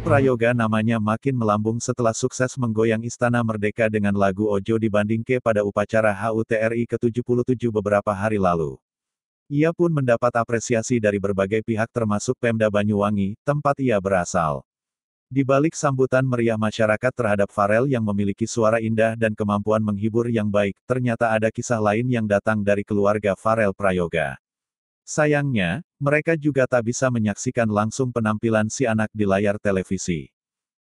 Prayoga namanya makin melambung setelah sukses menggoyang Istana Merdeka dengan lagu Ojo dibandingke pada upacara HUTRI ke-77 beberapa hari lalu. Ia pun mendapat apresiasi dari berbagai pihak termasuk Pemda Banyuwangi, tempat ia berasal. Di balik sambutan meriah masyarakat terhadap Farel yang memiliki suara indah dan kemampuan menghibur yang baik, ternyata ada kisah lain yang datang dari keluarga Farel Prayoga. Sayangnya, mereka juga tak bisa menyaksikan langsung penampilan si anak di layar televisi.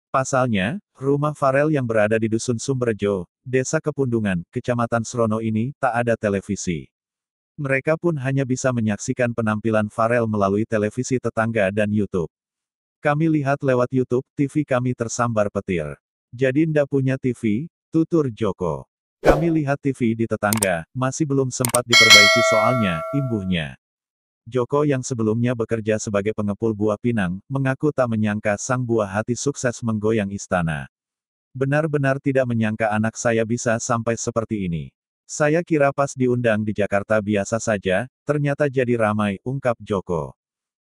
Pasalnya, rumah Farel yang berada di Dusun Sumberjo, Desa Kepundungan, Kecamatan Srono ini, tak ada televisi. Mereka pun hanya bisa menyaksikan penampilan Farel melalui televisi tetangga dan YouTube. Kami lihat lewat YouTube, TV kami tersambar petir. Jadi ndak punya TV, tutur Joko. Kami lihat TV di tetangga, masih belum sempat diperbaiki soalnya, imbuhnya. Joko yang sebelumnya bekerja sebagai pengepul buah pinang, mengaku tak menyangka sang buah hati sukses menggoyang istana. Benar-benar tidak menyangka anak saya bisa sampai seperti ini. Saya kira pas diundang di Jakarta biasa saja, ternyata jadi ramai, ungkap Joko.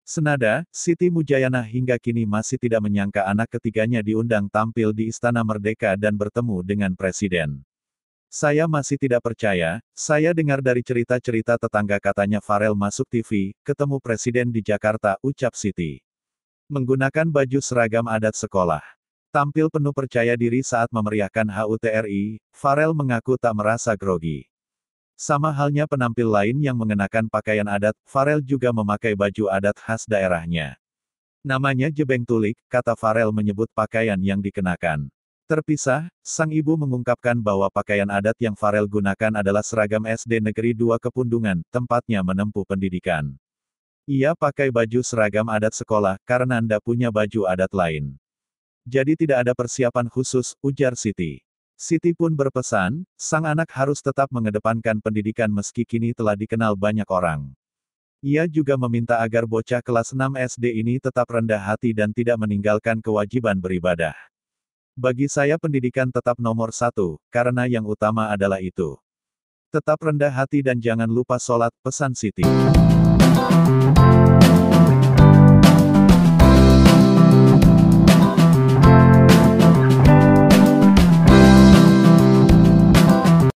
Senada, Siti Mujayana hingga kini masih tidak menyangka anak ketiganya diundang tampil di Istana Merdeka dan bertemu dengan Presiden. Saya masih tidak percaya, saya dengar dari cerita-cerita tetangga katanya Farel masuk TV, ketemu presiden di Jakarta, ucap Siti. Menggunakan baju seragam adat sekolah. Tampil penuh percaya diri saat memeriahkan HUT RI, Farel mengaku tak merasa grogi. Sama halnya penampil lain yang mengenakan pakaian adat, Farel juga memakai baju adat khas daerahnya. Namanya jebeng tulik, kata Farel menyebut pakaian yang dikenakan. Terpisah, sang ibu mengungkapkan bahwa pakaian adat yang Farel gunakan adalah seragam SD Negeri 2 Kepundungan, tempatnya menempuh pendidikan. Ia pakai baju seragam adat sekolah, karena Anda punya baju adat lain. Jadi tidak ada persiapan khusus, ujar Siti. Siti pun berpesan, sang anak harus tetap mengedepankan pendidikan meski kini telah dikenal banyak orang. Ia juga meminta agar bocah kelas 6 SD ini tetap rendah hati dan tidak meninggalkan kewajiban beribadah. Bagi saya pendidikan tetap nomor satu, karena yang utama adalah itu. Tetap rendah hati dan jangan lupa sholat, pesan Siti.